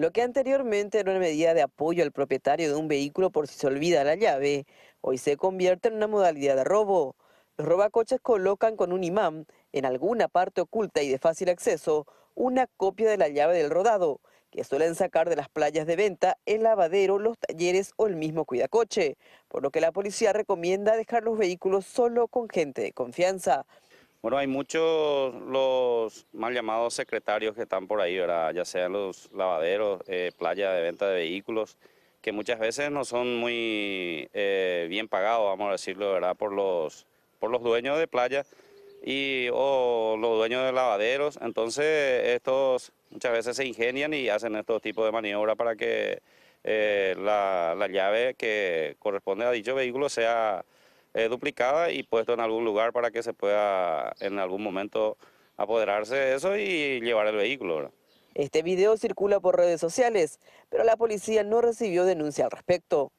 Lo que anteriormente era una medida de apoyo al propietario de un vehículo por si se olvida la llave, hoy se convierte en una modalidad de robo. Los robacoches colocan con un imán, en alguna parte oculta y de fácil acceso, una copia de la llave del rodado, que suelen sacar de las playas de venta, el lavadero, los talleres o el mismo coche, por lo que la policía recomienda dejar los vehículos solo con gente de confianza. Bueno, hay muchos los mal llamados secretarios que están por ahí, ¿verdad? ya sean los lavaderos, eh, playas de venta de vehículos, que muchas veces no son muy eh, bien pagados, vamos a decirlo, ¿verdad? Por los, por los dueños de playa y o los dueños de lavaderos. Entonces, estos muchas veces se ingenian y hacen estos tipos de maniobras para que eh, la, la, llave que corresponde a dicho vehículo sea eh, duplicada y puesto en algún lugar para que se pueda en algún momento apoderarse de eso y llevar el vehículo. Este video circula por redes sociales, pero la policía no recibió denuncia al respecto.